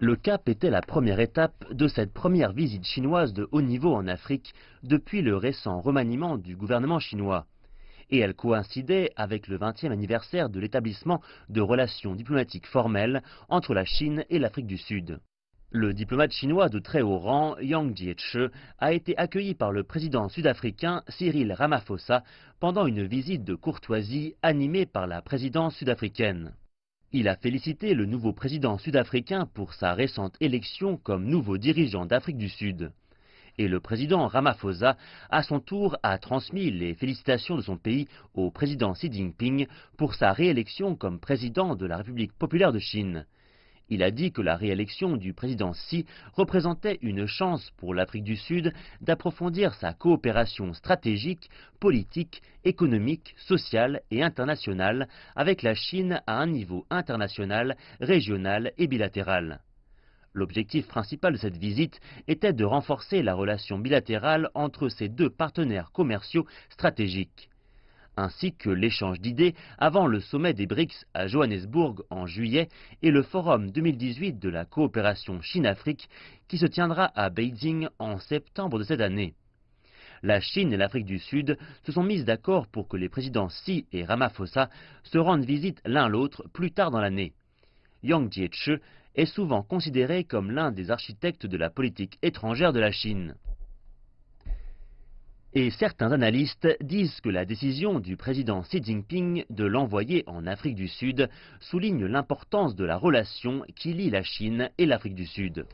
Le Cap était la première étape de cette première visite chinoise de haut niveau en Afrique depuis le récent remaniement du gouvernement chinois. Et elle coïncidait avec le 20e anniversaire de l'établissement de relations diplomatiques formelles entre la Chine et l'Afrique du Sud. Le diplomate chinois de très haut rang, Yang Jiechi, a été accueilli par le président sud-africain Cyril Ramaphosa pendant une visite de courtoisie animée par la présidence sud-africaine. Il a félicité le nouveau président sud-africain pour sa récente élection comme nouveau dirigeant d'Afrique du Sud. Et le président Ramaphosa, à son tour, a transmis les félicitations de son pays au président Xi Jinping pour sa réélection comme président de la République populaire de Chine. Il a dit que la réélection du président Xi représentait une chance pour l'Afrique du Sud d'approfondir sa coopération stratégique, politique, économique, sociale et internationale avec la Chine à un niveau international, régional et bilatéral. L'objectif principal de cette visite était de renforcer la relation bilatérale entre ces deux partenaires commerciaux stratégiques ainsi que l'échange d'idées avant le sommet des BRICS à Johannesburg en juillet et le Forum 2018 de la coopération Chine-Afrique qui se tiendra à Beijing en septembre de cette année. La Chine et l'Afrique du Sud se sont mises d'accord pour que les présidents Xi et Ramaphosa se rendent visite l'un l'autre plus tard dans l'année. Yang Jiechi est souvent considéré comme l'un des architectes de la politique étrangère de la Chine et certains analystes disent que la décision du président Xi Jinping de l'envoyer en Afrique du Sud souligne l'importance de la relation qui lie la Chine et l'Afrique du Sud.